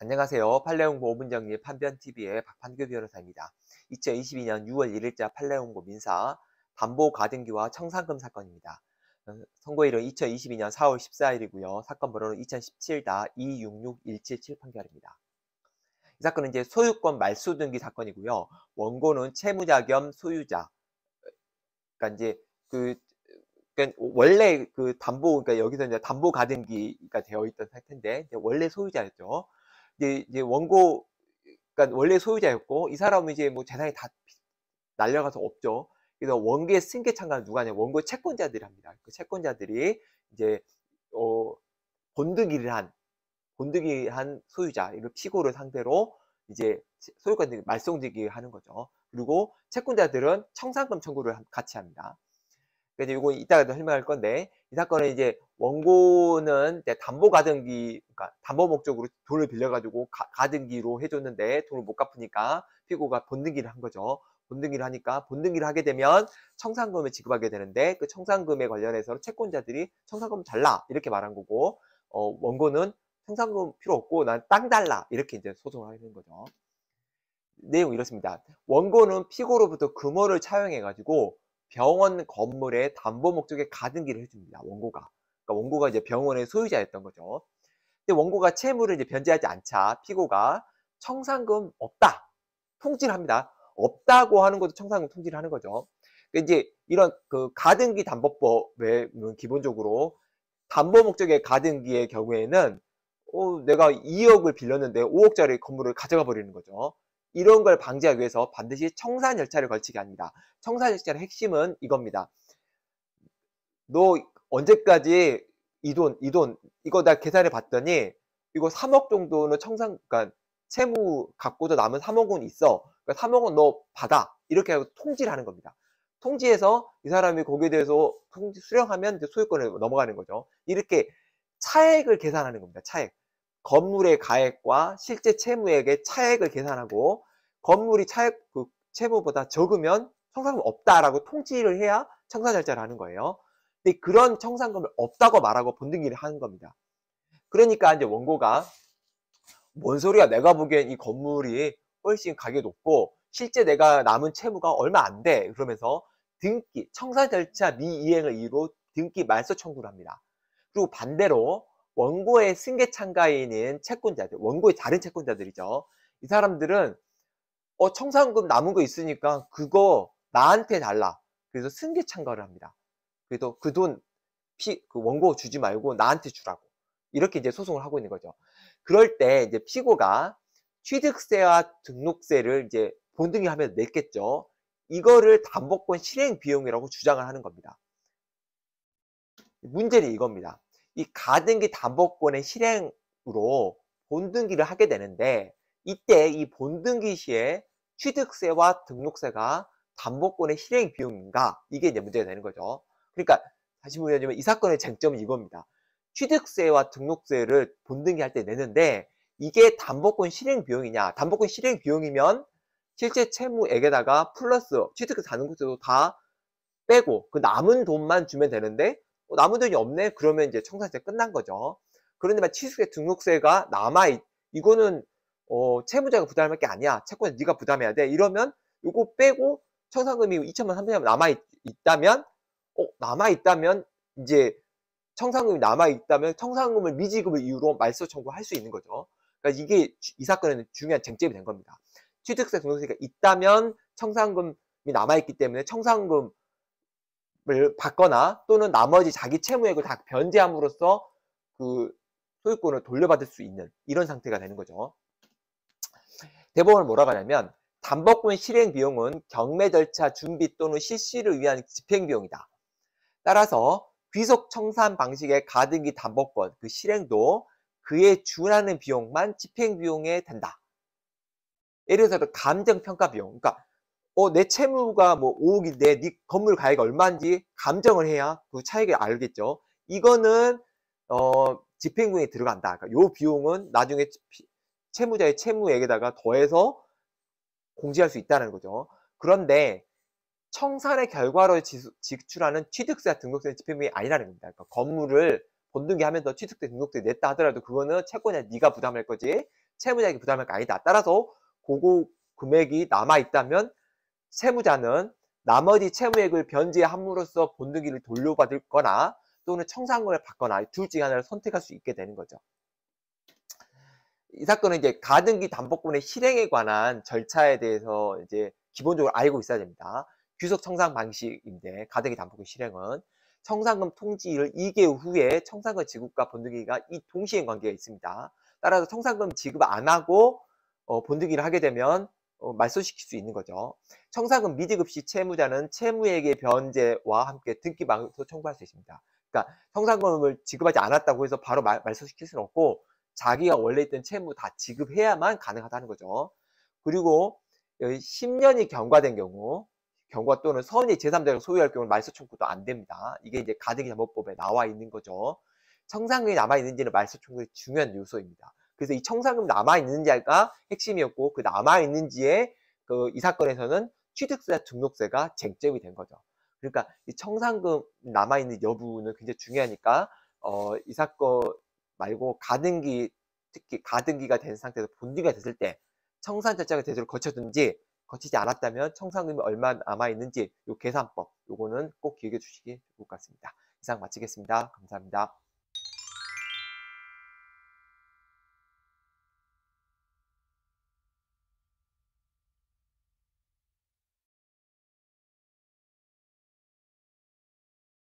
안녕하세요. 팔레옹고 5분정리 판변TV의 박판규 변호사입니다. 2022년 6월 1일자 팔레옹고 민사 담보 가등기와 청산금 사건입니다. 어, 선고일은 2022년 4월 14일이고요. 사건 번호는 2017-266177 판결입니다. 이 사건은 이제 소유권 말소 등기 사건이고요. 원고는 채무자 겸 소유자. 그러니까 이제 그 그러니까 원래 그 담보 그러니까 여기서 이제 담보 가등기가 되어 있던 상태인데 원래 소유자였죠. 이제, 이제 원고, 그러니까 원래 소유자였고, 이 사람은 이제 뭐 재산이 다 날려가서 없죠. 그래서 원고의 승계 창가는 누가 냐 원고 채권자들이 합니다. 그 채권자들이 이제, 어, 본득이를 한, 본득이 한 소유자, 이런 피고를 상대로 이제 소유권들이 말썽들기 하는 거죠. 그리고 채권자들은 청산금 청구를 같이 합니다. 그래서 이건 이따가 설명할 건데 이 사건은 이제 원고는 이제 담보 가등기 그러니까 담보 목적으로 돈을 빌려가지고 가, 등기로 해줬는데 돈을 못 갚으니까 피고가 본등기를 한 거죠. 본등기를 하니까 본등기를 하게 되면 청산금을 지급하게 되는데 그 청산금에 관련해서 채권자들이 청산금 달라 이렇게 말한 거고 어, 원고는 청산금 필요 없고 난 땅 달라 이렇게 이제 소송을 하는 거죠. 내용 이렇습니다. 원고는 피고로부터 금호를 차용해가지고 병원 건물에 담보 목적의 가등기를 해줍니다. 원고가. 그러니까 원고가 이제 병원의 소유자였던 거죠. 근데 원고가 채무를 이제 변제하지 않자 피고가 청산금 없다. 통지를 합니다. 없다고 하는 것도 청산금 통지를 하는 거죠. 그러니까 이제 이런 그 가등기 담보법에 기본적으로 담보 목적의 가등기의 경우에는 어, 내가 2억을 빌렸는데 5억짜리 건물을 가져가 버리는 거죠. 이런 걸 방지하기 위해서 반드시 청산 열차를 걸치게 합니다. 청산 열차의 핵심은 이겁니다. 너 언제까지 이 돈, 이 돈, 이거 나 계산해 봤더니 이거 3억 정도는 청산, 그러니까 채무 갖고도 남은 3억 원 있어. 그러니까 3억 원 너 받아. 이렇게 하고 통지를 하는 겁니다. 통지해서 이 사람이 거기에 대해서 통지 수령하면 소유권을 넘어가는 거죠. 이렇게 차액을 계산하는 겁니다. 차액. 건물의 가액과 실제 채무액의 차액을 계산하고 건물이 차, 그 채무보다 적으면 청산금 없다라고 통지를 해야 청산절차를 하는 거예요. 근데 그런 청산금을 없다고 말하고 본등기를 하는 겁니다. 그러니까 이제 원고가 뭔 소리야 내가 보기엔 이 건물이 훨씬 가격이 높고 실제 내가 남은 채무가 얼마 안 돼 그러면서 등기 청산 절차 미이행을 이유로 등기 말소 청구를 합니다. 그리고 반대로 원고의 승계 참가인인 채권자들, 원고의 다른 채권자들이죠. 이 사람들은 어, 청산금 남은 거 있으니까 그거 나한테 달라. 그래서 승계 참가를 합니다. 그래도그 돈, 피, 그 원고 주지 말고 나한테 주라고. 이렇게 이제 소송을 하고 있는 거죠. 그럴 때 이제 피고가 취득세와 등록세를 이제 본등이 하면 냈겠죠. 이거를 담보권 실행 비용이라고 주장을 하는 겁니다. 문제는 이겁니다. 이 가등기 담보권의 실행으로 본등기를 하게 되는데 이때 이 본등기 시에 취득세와 등록세가 담보권의 실행 비용인가? 이게 이제 문제가 되는 거죠. 그러니까 다시 말하자면 이 사건의 쟁점은 이겁니다. 취득세와 등록세를 본등기 할때 내는데 이게 담보권 실행 비용이냐? 담보권 실행 비용이면 실제 채무액에다가 플러스 취득세, 단국세도 다 빼고 그 남은 돈만 주면 되는데 어, 남은 돈이 없네? 그러면 이제 청산세 끝난 거죠. 그런데 만 취득세 등록세가 남아 있, 이거는 어, 채무자가 부담할 게 아니야. 채권은 네가 부담해야 돼. 이러면 요거 빼고 청산금이 2천만, 3천만 남아 있, 다면 어, 남아 있다면 이제 청산금이 남아 있다면 청산금을 미지급을 이유로 말소 청구할 수 있는 거죠. 그러니까 이게 이 사건에는 중요한 쟁점이 된 겁니다. 취득세 종속세가 있다면 청산금이 남아 있기 때문에 청산금 을 받거나 또는 나머지 자기 채무액을 다 변제함으로써 그 소유권을 돌려받을 수 있는 이런 상태가 되는 거죠. 대법원을 뭐라고 하냐면 담보권 실행 비용은 경매 절차 준비 또는 실시를 위한 집행 비용이다. 따라서 귀속 청산 방식의 가등기 담보권 그 실행도 그에 준하는 비용만 집행 비용에 된다. 예를 들어서 감정 평가 비용. 그러니까 어, 내 채무가 뭐 5억인데 네 건물 가액이 얼마인지 감정을 해야 그 차액을 알겠죠. 이거는 어, 집행비용에 들어간다. 그러니까 요 비용은 나중에 채무자의 채무액에다가 더해서 공제할 수 있다는 거죠. 그런데 청산의 결과로 지출하는 취득세 와 등록세 는 집행비가 아니라는 겁니다. 그러니까 건물을 본등기 하면서 취득세 등록세 냈다 하더라도 그거는 채권자 네가 부담할 거지 채무자에게 부담할 거 아니다. 따라서 고거 금액이 남아 있다면 채무자는 나머지 채무액을 변제함으로써 본등기를 돌려받을 거나 또는 청산권을 받거나 둘 중에 하나를 선택할 수 있게 되는 거죠. 이 사건은 이제 가등기 담보권의 실행에 관한 절차에 대해서 이제 기본적으로 알고 있어야 됩니다. 규속 청산 방식인데 가등기 담보권 실행은 청산금 통지일 2개월 후에 청산금 지급과 본등기가 이동시에 관계가 있습니다. 따라서 청산금 지급 안 하고 어, 본등기를 하게 되면 어, 말소시킬 수 있는 거죠. 청산금 미지급 시 채무자는 채무액의 변제와 함께 등기 망소 청구할 수 있습니다. 그러니까 청산금을 지급하지 않았다고 해서 바로 말소시킬 수는 없고 자기가 원래 있던 채무 다 지급해야만 가능하다는 거죠. 그리고 10년이 경과된 경우 경과 또는 선의 제3자가 소유할 경우는 말소 청구도 안 됩니다. 이게 이제 가등기자법법에 나와 있는 거죠. 청산금이 남아있는지는 말소 청구의 중요한 요소입니다. 그래서 이 청산금 남아있는지가 핵심이었고 그 남아있는지에 그 이 사건에서는 취득세 등록세가 쟁점이 된 거죠. 그러니까 이 청산금 남아있는 여부는 굉장히 중요하니까 어, 이 사건 말고 가등기 특히 가등기가 된 상태에서 본기가 됐을 때 청산 절차가 제대로거쳐든지 거치지 않았다면 청산금이 얼마 남아 있는지 요 계산법 요거는 꼭 기억해 주시기 좋을 것 같습니다. 이상 마치겠습니다. 감사합니다.